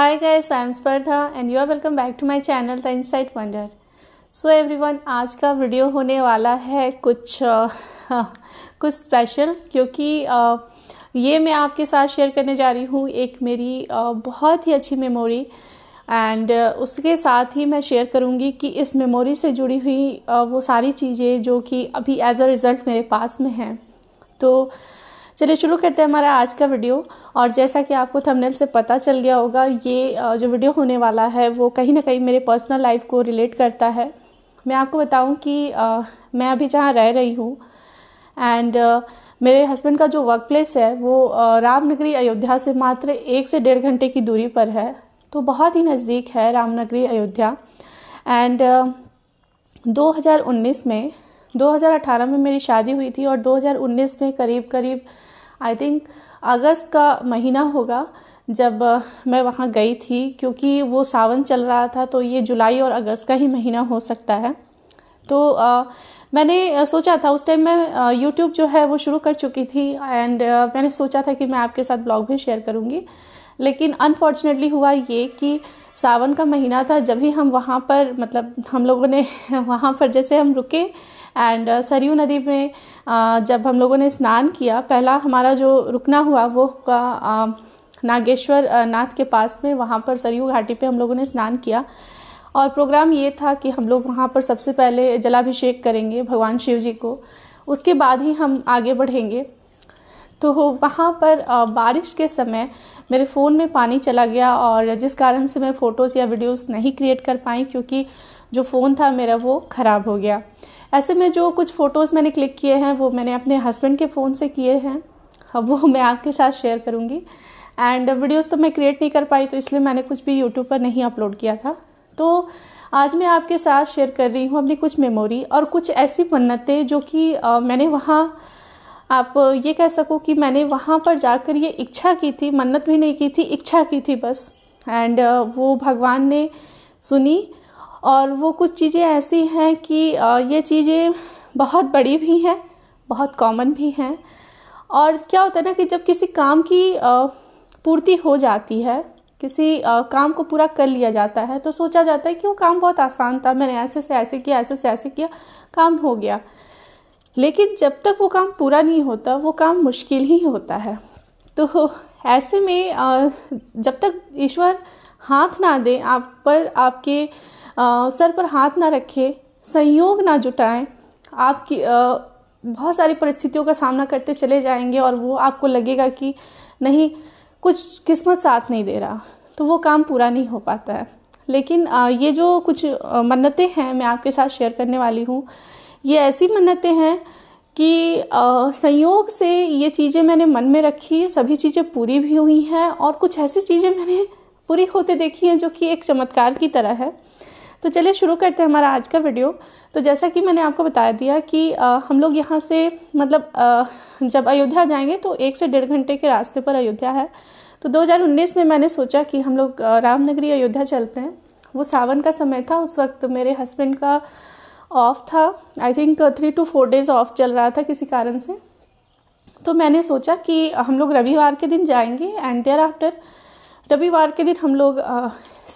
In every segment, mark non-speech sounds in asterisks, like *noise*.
hi guys I am Spardha and you are welcome back to my channel the insight wonder so everyone आज का video होने वाला है कुछ आ, कुछ स्पेशल क्योंकि आ, ये मैं आपके साथ शेयर करने जा रही हूँ एक मेरी आ, बहुत ही अच्छी मेमोरी एंड उसके साथ ही मैं शेयर करूँगी कि इस मेमोरी से जुड़ी हुई वो सारी चीज़ें जो कि अभी एज़ अ रिज़ल्ट मेरे पास में हैं तो चलिए शुरू करते हैं हमारा आज का वीडियो और जैसा कि आपको थंबनेल से पता चल गया होगा ये जो वीडियो होने वाला है वो कहीं ना कहीं मेरे पर्सनल लाइफ को रिलेट करता है मैं आपको बताऊं कि आ, मैं अभी जहाँ रह रही हूँ एंड मेरे हस्बैंड का जो वर्क प्लेस है वो रामनगरी अयोध्या से मात्र एक से डेढ़ घंटे की दूरी पर है तो बहुत ही नज़दीक है रामनगरी अयोध्या एंड uh, 2019 में 2018 में मेरी शादी हुई थी और 2019 में करीब करीब आई थिंक अगस्त का महीना होगा जब मैं वहाँ गई थी क्योंकि वो सावन चल रहा था तो ये जुलाई और अगस्त का ही महीना हो सकता है तो आ, मैंने सोचा था उस टाइम मैं यूट्यूब जो है वो शुरू कर चुकी थी एंड मैंने सोचा था कि मैं आपके साथ ब्लॉग भी शेयर करूँगी लेकिन अनफॉर्चुनेटली हुआ ये कि सावन का महीना था जब ही हम वहाँ पर मतलब हम लोगों ने *laughs* वहाँ पर जैसे हम रुके एंड uh, सरयू नदी में uh, जब हम लोगों ने स्नान किया पहला हमारा जो रुकना हुआ वो हुआ uh, नागेश्वर नाथ के पास में वहाँ पर सरयू घाटी पे हम लोगों ने स्नान किया और प्रोग्राम ये था कि हम लोग वहाँ पर सबसे पहले जलाभिषेक करेंगे भगवान शिव जी को उसके बाद ही हम आगे बढ़ेंगे तो वहाँ पर बारिश के समय मेरे फ़ोन में पानी चला गया और जिस कारण से मैं फ़ोटोज़ या वीडियोस नहीं क्रिएट कर पाई क्योंकि जो फ़ोन था मेरा वो ख़राब हो गया ऐसे में जो कुछ फ़ोटोज़ मैंने क्लिक किए हैं वो मैंने अपने हस्बैंड के फ़ोन से किए हैं वो मैं आपके साथ शेयर करूँगी एंड वीडियोस तो मैं क्रिएट नहीं कर पाई तो इसलिए मैंने कुछ भी यूट्यूब पर नहीं अपलोड किया था तो आज मैं आपके साथ शेयर कर रही हूँ अपनी कुछ मेमोरी और कुछ ऐसी मन्नतें जो कि मैंने वहाँ आप ये कह सको कि मैंने वहाँ पर जाकर ये इच्छा की थी मन्नत भी नहीं की थी इच्छा की थी बस एंड वो भगवान ने सुनी और वो कुछ चीज़ें ऐसी हैं कि ये चीज़ें बहुत बड़ी भी हैं बहुत कॉमन भी हैं और क्या होता है ना कि जब किसी काम की पूर्ति हो जाती है किसी काम को पूरा कर लिया जाता है तो सोचा जाता है कि वो काम बहुत आसान था मैंने ऐसे से ऐसे किया ऐसे से ऐसे किया काम हो गया लेकिन जब तक वो काम पूरा नहीं होता वो काम मुश्किल ही होता है तो ऐसे में जब तक ईश्वर हाथ ना दे आप पर आपके सर पर हाथ ना रखें संयोग ना जुटाएं आपकी बहुत सारी परिस्थितियों का सामना करते चले जाएंगे और वो आपको लगेगा कि नहीं कुछ किस्मत साथ नहीं दे रहा तो वो काम पूरा नहीं हो पाता है लेकिन ये जो कुछ मन्नतें हैं मैं आपके साथ शेयर करने वाली हूँ ये ऐसी मन्नतें हैं कि संयोग से ये चीज़ें मैंने मन में रखी सभी चीज़ें पूरी भी हुई हैं और कुछ ऐसी चीज़ें मैंने पूरी होते देखी हैं जो कि एक चमत्कार की तरह है तो चलिए शुरू करते हैं हमारा आज का वीडियो तो जैसा कि मैंने आपको बता दिया कि आ, हम लोग यहाँ से मतलब आ, जब अयोध्या जाएंगे तो एक से डेढ़ घंटे के रास्ते पर अयोध्या है तो 2019 में मैंने सोचा कि हम लोग रामनगरी अयोध्या चलते हैं वो सावन का समय था उस वक्त मेरे हस्बैंड का ऑफ था I think three two four days off चल रहा था किसी कारण से तो मैंने सोचा कि हम लोग रविवार के दिन जाएंगे एंड देयर आफ्टर रविवार के दिन हम लोग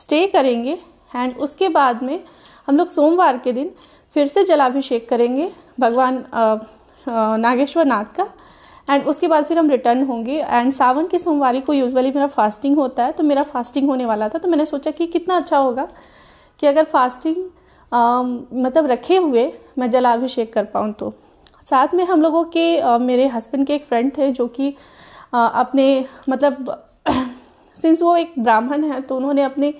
स्टे करेंगे एंड उसके बाद में हम लोग सोमवार के दिन फिर से जलाभिषेक करेंगे भगवान नागेश्वर नाथ का एंड उसके बाद फिर हम रिटर्न होंगे एंड सावन के सोमवार को यूजुअली मेरा फास्टिंग होता है तो मेरा फास्टिंग होने वाला था तो मैंने सोचा कि कितना अच्छा होगा कि अगर फास्टिंग मतलब रखे हुए मैं जलाभिषेक कर पाऊँ तो साथ में हम लोगों के आ, मेरे हस्बैंड के एक फ्रेंड थे जो कि अपने मतलब सिंस *clears throat* वो एक ब्राह्मण है तो उन्होंने अपने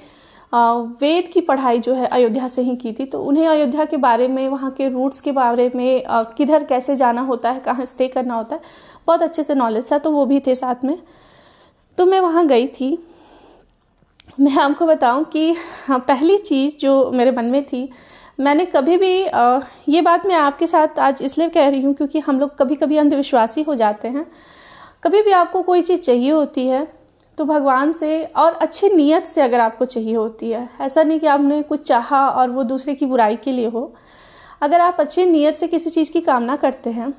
वेद की पढ़ाई जो है अयोध्या से ही की थी तो उन्हें अयोध्या के बारे में वहाँ के रूट्स के बारे में किधर कैसे जाना होता है कहाँ स्टे करना होता है बहुत अच्छे से नॉलेज था तो वो भी थे साथ में तो मैं वहाँ गई थी मैं आपको बताऊँ कि हाँ, पहली चीज़ जो मेरे मन में थी मैंने कभी भी ये बात मैं आपके साथ आज इसलिए कह रही हूँ क्योंकि हम लोग कभी कभी अंधविश्वासी हो जाते हैं कभी भी आपको कोई चीज़ चाहिए होती है तो भगवान से और अच्छी नीयत से अगर आपको चाहिए होती है ऐसा नहीं कि आपने कुछ चाहा और वो दूसरे की बुराई के लिए हो अगर आप अच्छी नीयत से किसी चीज़ की कामना करते हैं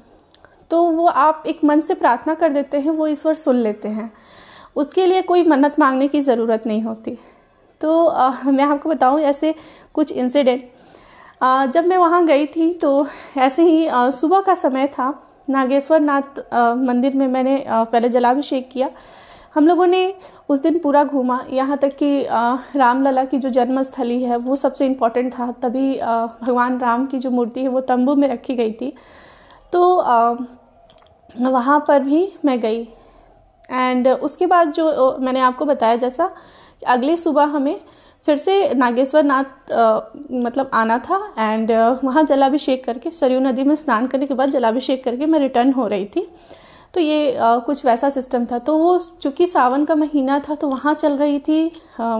तो वो आप एक मन से प्रार्थना कर देते हैं वो ईश्वर सुन लेते हैं उसके लिए कोई मन्नत मांगने की ज़रूरत नहीं होती तो आ, मैं आपको बताऊं ऐसे कुछ इंसिडेंट जब मैं वहाँ गई थी तो ऐसे ही सुबह का समय था नागेश्वर नाथ मंदिर में मैंने आ, पहले जलाभिषेक किया हम लोगों ने उस दिन पूरा घूमा यहाँ तक कि रामलला की जो जन्मस्थली है वो सबसे इम्पॉर्टेंट था तभी भगवान राम की जो मूर्ति है वो तंबू में रखी गई थी तो वहाँ पर भी मैं गई एंड उसके बाद जो मैंने आपको बताया जैसा अगली सुबह हमें फिर से नागेश्वर नाथ मतलब आना था एंड वहाँ जलाभिषेक करके सरयू नदी में स्नान करने के बाद जलाभिषेक करके मैं रिटर्न हो रही थी तो ये आ, कुछ वैसा सिस्टम था तो वो चूँकि सावन का महीना था तो वहाँ चल रही थी आ,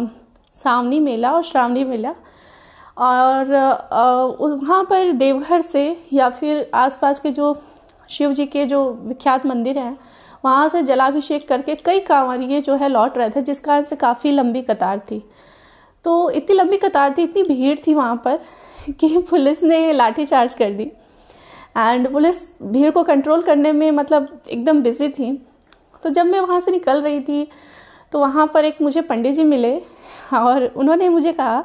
सावनी मेला और श्रावणी मेला और वहाँ पर देवघर से या फिर आसपास के जो शिव जी के जो विख्यात मंदिर हैं वहाँ से जलाभिषेक करके कई कांवरिए जो है लौट रहे थे जिस कारण से काफ़ी लंबी कतार थी तो इतनी लंबी कतार थी इतनी भीड़ थी वहाँ पर कि पुलिस ने लाठीचार्ज कर दी एंड पुलिस भीड़ को कंट्रोल करने में मतलब एकदम बिजी थी तो जब मैं वहाँ से निकल रही थी तो वहाँ पर एक मुझे पंडित जी मिले और उन्होंने मुझे कहा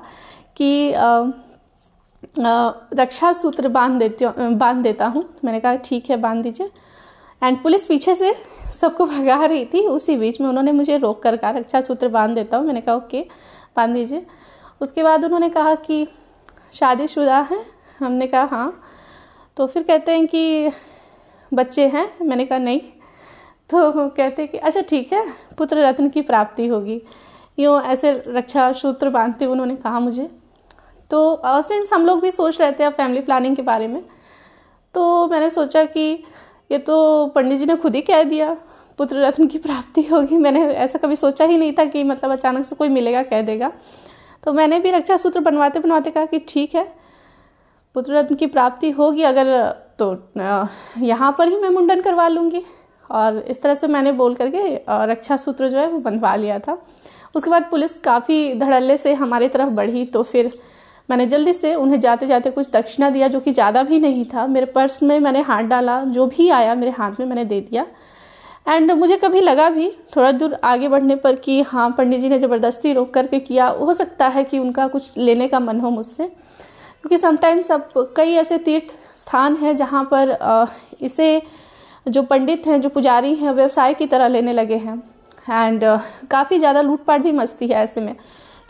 कि आ, आ, रक्षा सूत्र बांध देती बांध देता हूँ तो मैंने कहा ठीक है बांध दीजिए एंड पुलिस पीछे से सबको भगा रही थी उसी बीच में उन्होंने मुझे रोक कर कहा रक्षा सूत्र बांध देता हूँ मैंने कहा ओके बांध दीजिए उसके बाद उन्होंने कहा कि शादीशुदा हैं हमने कहा हाँ तो फिर कहते हैं कि बच्चे हैं मैंने कहा नहीं तो कहते कि अच्छा ठीक है पुत्र रत्न की प्राप्ति होगी यूँ ऐसे रक्षा सूत्र बांधते हुए उन्होंने कहा मुझे तो सिंस हम लोग भी सोच रहे थे अब फैमिली प्लानिंग के बारे में तो मैंने सोचा कि ये तो पंडित जी ने खुद ही कह दिया पुत्र रत्न की प्राप्ति होगी मैंने ऐसा कभी सोचा ही नहीं था कि मतलब अचानक से कोई मिलेगा कह देगा तो मैंने भी रक्षा सूत्र बनवाते बनवाते कहा कि ठीक है पुत्र रत्न की प्राप्ति होगी अगर तो यहाँ पर ही मैं मुंडन करवा लूँगी और इस तरह से मैंने बोल करके रक्षा सूत्र जो है वो बंधवा लिया था उसके बाद पुलिस काफ़ी धड़ल्ले से हमारे तरफ बढ़ी तो फिर मैंने जल्दी से उन्हें जाते जाते कुछ दक्षिणा दिया जो कि ज़्यादा भी नहीं था मेरे पर्स में मैंने हाथ डाला जो भी आया मेरे हाथ में मैंने दे दिया एंड मुझे कभी लगा भी थोड़ा दूर आगे बढ़ने पर कि हाँ पंडित जी ने ज़बरदस्ती रोक करके किया हो सकता है कि उनका कुछ लेने का मन हो मुझसे क्योंकि समटाइम्स अब कई ऐसे तीर्थ स्थान हैं जहाँ पर इसे जो पंडित हैं जो पुजारी हैं व्यवसाय की तरह लेने लगे हैं एंड काफ़ी ज़्यादा लूटपाट भी मस्ती है ऐसे में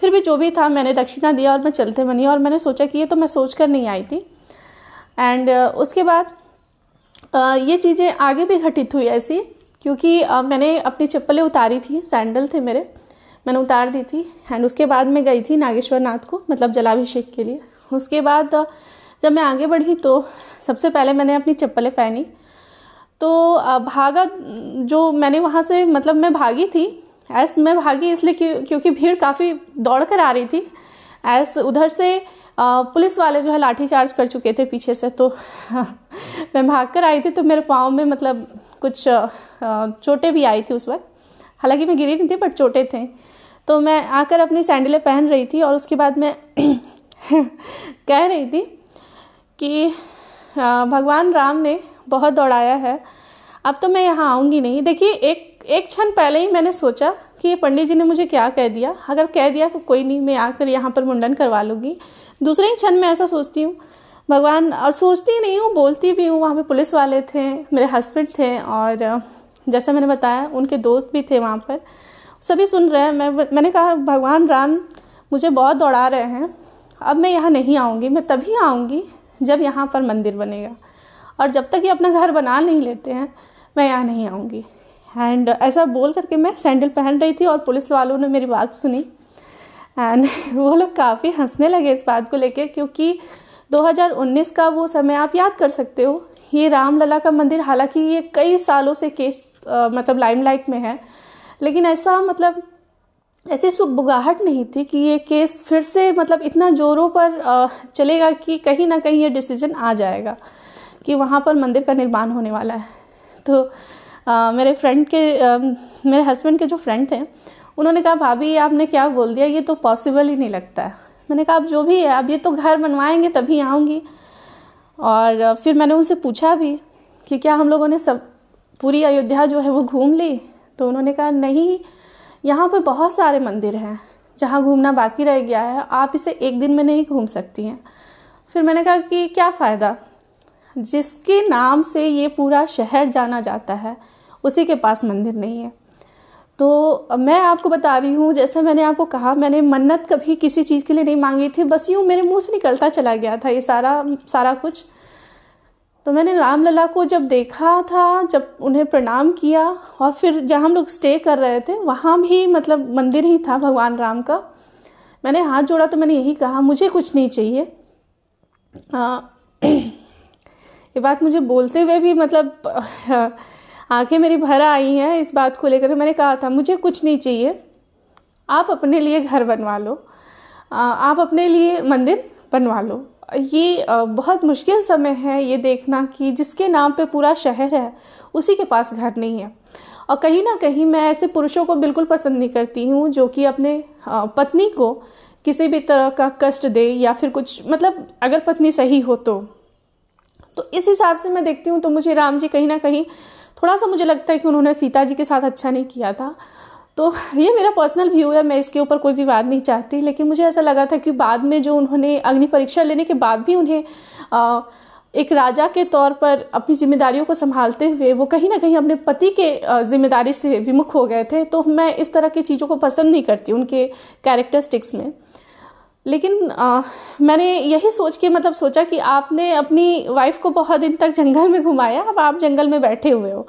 फिर भी जो भी था मैंने दक्षिणा दिया और मैं चलते बनी और मैंने सोचा कि ये तो मैं सोच कर नहीं आई थी एंड उसके बाद ये चीज़ें आगे भी घटित हुई ऐसी क्योंकि मैंने अपनी चप्पलें उतारी थी सैंडल थे मेरे मैंने उतार दी थी एंड उसके बाद मैं गई थी नागेश्वर नाथ को मतलब जलाभिषेक के लिए उसके बाद जब मैं आगे बढ़ी तो सबसे पहले मैंने अपनी चप्पलें पहनी तो भागा जो मैंने वहाँ से मतलब मैं भागी थी ऐस मैं भागी इसलिए क्यों, क्योंकि भीड़ काफ़ी दौड़ कर आ रही थी ऐस उधर से पुलिस वाले जो है लाठी चार्ज कर चुके थे पीछे से तो *laughs* मैं भाग कर आई थी तो मेरे पाँव में मतलब कुछ चोटें भी आई थी उस वक्त हालांकि मैं गिरी नहीं थी बट चोटें थे तो मैं आकर अपनी सैंडलें पहन रही थी और उसके बाद मैं *clears throat* *laughs* कह रही थी कि भगवान राम ने बहुत दौड़ाया है अब तो मैं यहाँ आऊँगी नहीं देखिए एक एक क्षण पहले ही मैंने सोचा कि ये पंडित जी ने मुझे क्या कह दिया अगर कह दिया तो कोई नहीं मैं आकर यहाँ पर मुंडन करवा लूँगी दूसरे ही क्षण मैं ऐसा सोचती हूँ भगवान और सोचती नहीं हूँ बोलती भी हूँ वहाँ पे पुलिस वाले थे मेरे हस्बैंड थे और जैसा मैंने बताया उनके दोस्त भी थे वहाँ पर सभी सुन रहे हैं मैं मैंने कहा भगवान राम मुझे बहुत दौड़ा रहे हैं अब मैं यहाँ नहीं आऊँगी मैं तभी आऊँगी जब यहाँ पर मंदिर बनेगा और जब तक ये अपना घर बना नहीं लेते हैं मैं यहाँ नहीं आऊँगी एंड ऐसा बोल करके मैं सैंडल पहन रही थी और पुलिस वालों ने मेरी बात सुनी एंड *laughs* वो लोग काफ़ी हंसने लगे इस बात को लेके क्योंकि 2019 का वो समय आप याद कर सकते हो ये रामलला का मंदिर हालांकि ये कई सालों से केस आ, मतलब लाइमलाइट में है लेकिन ऐसा मतलब ऐसी सुखबुगाहट नहीं थी कि ये केस फिर से मतलब इतना जोरों पर चलेगा कि कहीं ना कहीं ये डिसीज़न आ जाएगा कि वहाँ पर मंदिर का निर्माण होने वाला है तो आ, मेरे फ्रेंड के आ, मेरे हस्बैंड के जो फ्रेंड थे उन्होंने कहा भाभी आपने क्या बोल दिया ये तो पॉसिबल ही नहीं लगता है मैंने कहा आप जो भी है अब ये तो घर बनवाएंगे तभी आऊँगी और फिर मैंने उनसे पूछा भी कि क्या हम लोगों ने सब पूरी अयोध्या जो है वो घूम ली तो उन्होंने कहा नहीं यहाँ पर बहुत सारे मंदिर हैं जहाँ घूमना बाकी रह गया है आप इसे एक दिन में नहीं घूम सकती हैं फिर मैंने कहा कि क्या फ़ायदा जिसके नाम से ये पूरा शहर जाना जाता है उसी के पास मंदिर नहीं है तो मैं आपको बता रही हूँ जैसे मैंने आपको कहा मैंने मन्नत कभी किसी चीज़ के लिए नहीं मांगी थी बस यूँ मेरे मुंह से निकलता चला गया था ये सारा सारा कुछ तो मैंने राम लला को जब देखा था जब उन्हें प्रणाम किया और फिर जहाँ हम लोग स्टे कर रहे थे वहाँ भी मतलब मंदिर ही था भगवान राम का मैंने हाथ जोड़ा तो मैंने यही कहा मुझे कुछ नहीं चाहिए *clears throat* ये बात मुझे बोलते हुए भी मतलब *laughs* आंखें मेरी भर आई हैं इस बात को लेकर मैंने कहा था मुझे कुछ नहीं चाहिए आप अपने लिए घर बनवा लो आप अपने लिए मंदिर बनवा लो ये बहुत मुश्किल समय है ये देखना कि जिसके नाम पे पूरा शहर है उसी के पास घर नहीं है और कहीं ना कहीं मैं ऐसे पुरुषों को बिल्कुल पसंद नहीं करती हूँ जो कि अपने पत्नी को किसी भी तरह का कष्ट दे या फिर कुछ मतलब अगर पत्नी सही हो तो तो इस हिसाब से मैं देखती हूँ तो मुझे राम जी कहीं ना कहीं थोड़ा सा मुझे लगता है कि उन्होंने सीता जी के साथ अच्छा नहीं किया था तो ये मेरा पर्सनल व्यू है मैं इसके ऊपर कोई विवाद नहीं चाहती लेकिन मुझे ऐसा लगा था कि बाद में जो उन्होंने अग्नि परीक्षा लेने के बाद भी उन्हें आ, एक राजा के तौर पर अपनी जिम्मेदारियों को संभालते हुए वो कहीं ना कहीं अपने पति के जिम्मेदारी से विमुख हो गए थे तो मैं इस तरह की चीज़ों को पसंद नहीं करती उनके कैरेक्टरिस्टिक्स में लेकिन आ, मैंने यही सोच के मतलब सोचा कि आपने अपनी वाइफ को बहुत दिन तक जंगल में घुमाया अब आप जंगल में बैठे हुए हो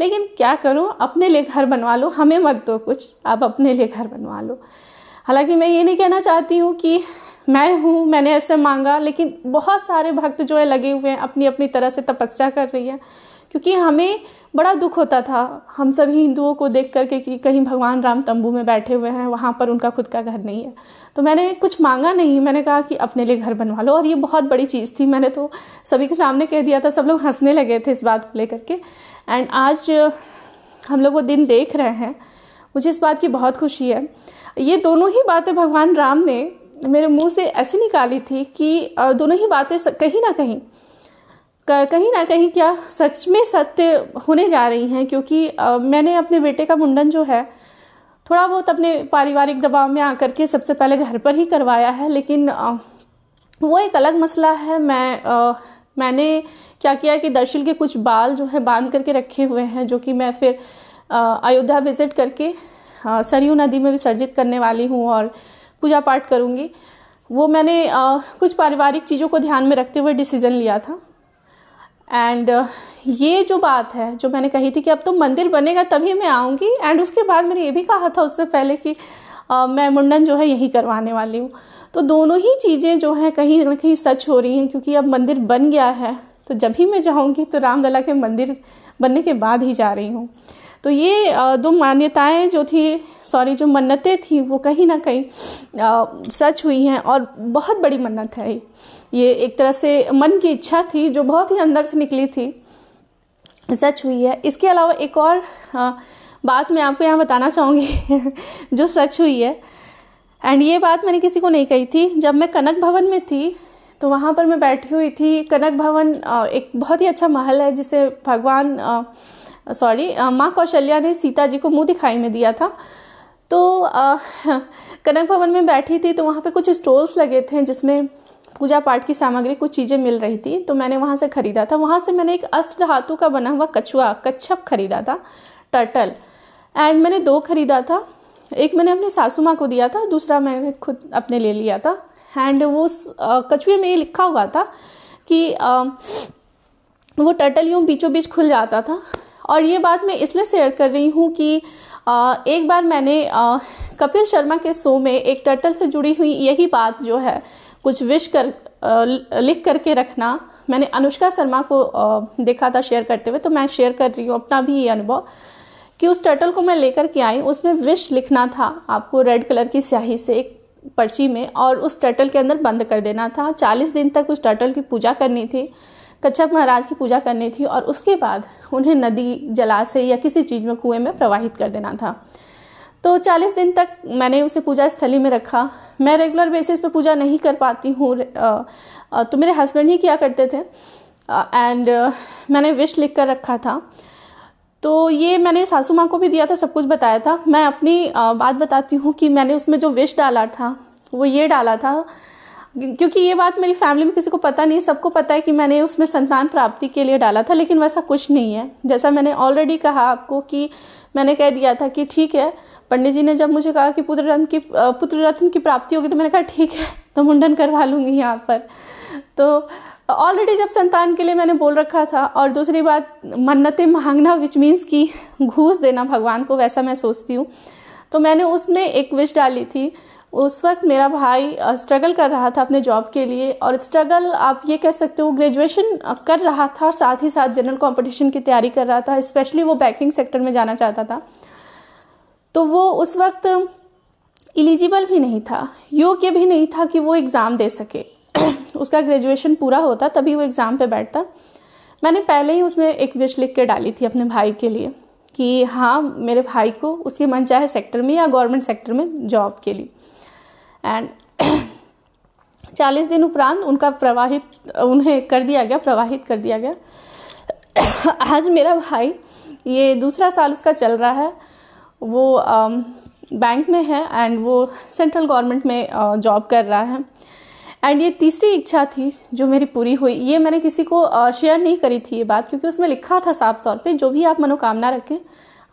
लेकिन क्या करो अपने लिए घर बनवा लो हमें मत दो कुछ आप अपने लिए घर बनवा लो हालांकि मैं ये नहीं कहना चाहती हूँ कि मैं हूँ मैंने ऐसे मांगा लेकिन बहुत सारे भक्त जो है लगे हुए हैं अपनी अपनी तरह से तपस्या कर रही है क्योंकि हमें बड़ा दुख होता था हम सभी हिंदुओं को देख करके कि कहीं भगवान राम तंबू में बैठे हुए हैं वहाँ पर उनका खुद का घर नहीं है तो मैंने कुछ मांगा नहीं मैंने कहा कि अपने लिए घर बनवा लो और ये बहुत बड़ी चीज़ थी मैंने तो सभी के सामने कह दिया था सब लोग हंसने लगे थे इस बात को लेकर के एंड आज uh, हम लोग वो दिन देख रहे हैं मुझे इस बात की बहुत खुशी है ये दोनों ही बातें भगवान राम ने मेरे मुंह से ऐसी निकाली थी कि uh, दोनों ही बातें कहीं ना कहीं कहीं ना कहीं क्या सच में सत्य होने जा रही हैं क्योंकि uh, मैंने अपने बेटे का मुंडन जो है थोड़ा बहुत अपने पारिवारिक दबाव में आकर के सबसे पहले घर पर ही करवाया है लेकिन वो एक अलग मसला है मैं मैंने क्या किया कि दर्शिल के कुछ बाल जो है बांध करके रखे हुए हैं जो कि मैं फिर अयोध्या विज़िट करके सरयू नदी में विसर्जित करने वाली हूँ और पूजा पाठ करूँगी वो मैंने आ, कुछ पारिवारिक चीज़ों को ध्यान में रखते हुए डिसीज़न लिया था एंड ये जो बात है जो मैंने कही थी कि अब तो मंदिर बनेगा तभी मैं आऊँगी एंड उसके बाद मैंने ये भी कहा था उससे पहले कि आ, मैं मुंडन जो है यही करवाने वाली हूँ तो दोनों ही चीज़ें जो हैं कहीं ना कहीं सच हो रही हैं क्योंकि अब मंदिर बन गया है तो जब भी मैं जाऊँगी तो रामलला के मंदिर बनने के बाद ही जा रही हूँ तो ये दो मान्यताएं जो थी सॉरी जो मन्नतें थी वो कहीं ना कहीं सच हुई हैं और बहुत बड़ी मन्नत है ये एक तरह से मन की इच्छा थी जो बहुत ही अंदर से निकली थी सच हुई है इसके अलावा एक और बात मैं आपको यहाँ बताना चाहूँगी *laughs* जो सच हुई है एंड ये बात मैंने किसी को नहीं कही थी जब मैं कनक भवन में थी तो वहाँ पर मैं बैठी हुई थी कनक भवन एक बहुत ही अच्छा महल है जिसे भगवान सॉरी माँ कौशल्या ने सीता जी को मुँह दिखाई में दिया था तो *laughs* कनक भवन में बैठी थी तो वहाँ पे कुछ स्टॉल्स लगे थे जिसमें पूजा पाठ की सामग्री कुछ चीज़ें मिल रही थी तो मैंने वहाँ से ख़रीदा था वहाँ से मैंने एक अष्ट धातु का बना हुआ कछुआ कच्छप ख़रीदा था टर्टल एंड मैंने दो ख़रीदा था एक मैंने अपनी सासू माँ को दिया था दूसरा मैंने खुद अपने ले लिया था एंड वो कछुए में ये लिखा हुआ था कि वो टर्टल यूँ बीचों बीच खुल जाता था और ये बात मैं इसलिए शेयर कर रही हूँ कि एक बार मैंने कपिल शर्मा के शो में एक टर्टल से जुड़ी हुई यही बात जो है कुछ विश कर लिख करके रखना मैंने अनुष्का शर्मा को देखा था शेयर करते हुए तो मैं शेयर कर रही हूँ अपना भी ये अनुभव कि उस टर्टल को मैं लेकर के आई उसमें विश लिखना था आपको रेड कलर की स्याही से एक पर्ची में और उस टर्टल के अंदर बंद कर देना था चालीस दिन तक उस टर्टल की पूजा करनी थी कच्छप महाराज की पूजा करनी थी और उसके बाद उन्हें नदी जलाशय या किसी चीज़ में कुएं में प्रवाहित कर देना था तो 40 दिन तक मैंने उसे पूजा स्थली में रखा मैं रेगुलर बेसिस पे पूजा नहीं कर पाती हूँ तो मेरे हस्बैंड ही किया करते थे एंड मैंने विश लिख कर रखा था तो ये मैंने सासू माँ को भी दिया था सब कुछ बताया था मैं अपनी बात बताती हूँ कि मैंने उसमें जो विश डाला था वो ये डाला था क्योंकि ये बात मेरी फैमिली में किसी को पता नहीं सबको पता है कि मैंने उसमें संतान प्राप्ति के लिए डाला था लेकिन वैसा कुछ नहीं है जैसा मैंने ऑलरेडी कहा आपको कि मैंने कह दिया था कि ठीक है पंडित जी ने जब मुझे कहा कि पुत्र रत्न की पुत्र रत्न की प्राप्ति होगी तो मैंने कहा ठीक है तो मुंडन करवा लूँगी यहाँ पर तो ऑलरेडी जब संतान के लिए मैंने बोल रखा था और दूसरी बात मन्नतें मांगना विच मीन्स कि घूस देना भगवान को वैसा मैं सोचती हूँ तो मैंने उसमें एक विश डाली थी उस वक्त मेरा भाई स्ट्रगल कर रहा था अपने जॉब के लिए और स्ट्रगल आप ये कह सकते हो ग्रेजुएशन कर रहा था और साथ ही साथ जनरल कंपटीशन की तैयारी कर रहा था स्पेशली वो बैंकिंग सेक्टर में जाना चाहता था तो वो उस वक्त एलिजिबल भी नहीं था योग्य भी नहीं था कि वो एग्ज़ाम दे सके उसका ग्रेजुएशन पूरा होता तभी वो एग्ज़ाम पे बैठता मैंने पहले ही उसमें एक विश लिख के डाली थी अपने भाई के लिए कि हाँ मेरे भाई को उसके मन चाहे सेक्टर में या गवर्नमेंट सेक्टर में जॉब के लिए एंड *clears throat* चालीस दिन उपरांत उनका प्रवाहित उन्हें कर दिया गया प्रवाहित कर दिया गया *clears throat* आज मेरा भाई ये दूसरा साल उसका चल रहा है वो आ, बैंक में है एंड वो सेंट्रल गवर्नमेंट में जॉब कर रहा है एंड ये तीसरी इच्छा थी जो मेरी पूरी हुई ये मैंने किसी को शेयर नहीं करी थी ये बात क्योंकि उसमें लिखा था साफ तौर पे जो भी आप मनोकामना रखें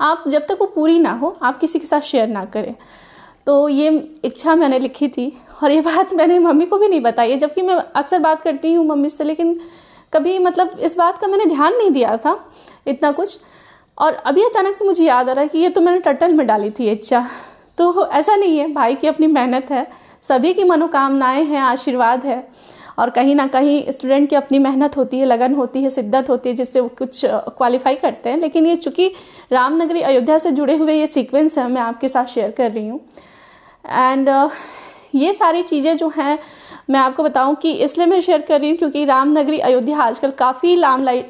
आप जब तक वो पूरी ना हो आप किसी के साथ शेयर ना करें तो ये इच्छा मैंने लिखी थी और ये बात मैंने मम्मी को भी नहीं बताई है जबकि मैं अक्सर बात करती हूँ मम्मी से लेकिन कभी मतलब इस बात का मैंने ध्यान नहीं दिया था इतना कुछ और अभी अचानक से मुझे याद आ रहा है कि ये तो मैंने टटल में डाली थी इच्छा तो ऐसा नहीं है भाई की अपनी मेहनत है सभी की मनोकामनाएं हैं आशीर्वाद है और कहीं ना कहीं स्टूडेंट की अपनी मेहनत होती है लगन होती है शिद्दत होती है जिससे वो कुछ क्वालिफाई करते हैं लेकिन ये चूँकि रामनगरी अयोध्या से जुड़े हुए ये सीक्वेंस है मैं आपके साथ शेयर कर रही हूँ एंड ये सारी चीज़ें जो हैं मैं आपको बताऊं कि इसलिए मैं शेयर कर रही हूँ क्योंकि रामनगरी अयोध्या आजकल काफ़ी लाम लाइट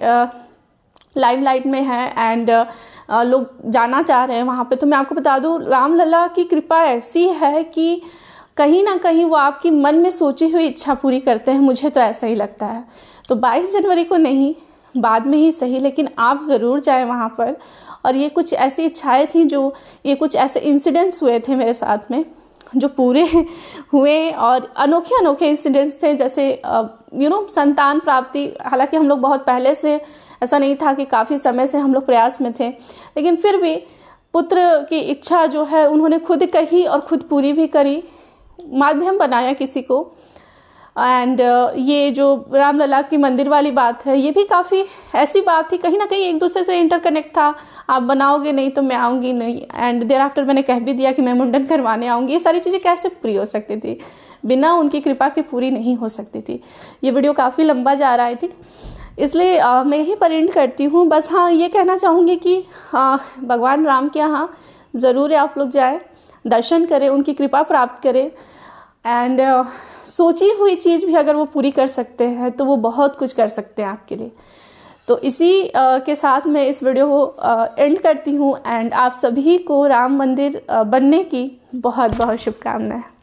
लाइम लाइट में है एंड लोग जाना चाह रहे हैं वहाँ पे तो मैं आपको बता दूँ रामलला की कृपा ऐसी है कि कहीं ना कहीं वो आपकी मन में सोची हुई इच्छा पूरी करते हैं मुझे तो ऐसा ही लगता है तो 22 जनवरी को नहीं बाद में ही सही लेकिन आप ज़रूर जाएं वहाँ पर और ये कुछ ऐसी इच्छाएं थी जो ये कुछ ऐसे इंसिडेंट्स हुए थे मेरे साथ में जो पूरे *laughs* हुए और अनोखे अनोखे इंसिडेंट्स थे जैसे यू नो संतान प्राप्ति हालांकि हम लोग बहुत पहले से ऐसा नहीं था कि काफ़ी समय से हम लोग प्रयास में थे लेकिन फिर भी पुत्र की इच्छा जो है उन्होंने खुद कही और खुद पूरी भी करी माध्यम बनाया किसी को एंड uh, ये जो रामलला की मंदिर वाली बात है ये भी काफ़ी ऐसी बात थी कहीं ना कहीं एक दूसरे से इंटरकनेक्ट था आप बनाओगे नहीं तो मैं आऊँगी नहीं एंड देर आफ्टर मैंने कह भी दिया कि मैं मुंडन करवाने आऊँगी ये सारी चीज़ें कैसे पूरी हो सकती थी बिना उनकी कृपा के पूरी नहीं हो सकती थी ये वीडियो काफ़ी लंबा जा रहा है थी इसलिए आ, uh, मैं यही परिंट करती हूँ बस हाँ ये कहना चाहूँगी कि आ, uh, भगवान राम के यहाँ ज़रूर आप लोग जाएँ दर्शन करें उनकी कृपा प्राप्त करें एंड uh, सोची हुई चीज़ भी अगर वो पूरी कर सकते हैं तो वो बहुत कुछ कर सकते हैं आपके लिए तो इसी uh, के साथ मैं इस वीडियो को एंड uh, करती हूँ एंड आप सभी को राम मंदिर uh, बनने की बहुत बहुत शुभकामनाएं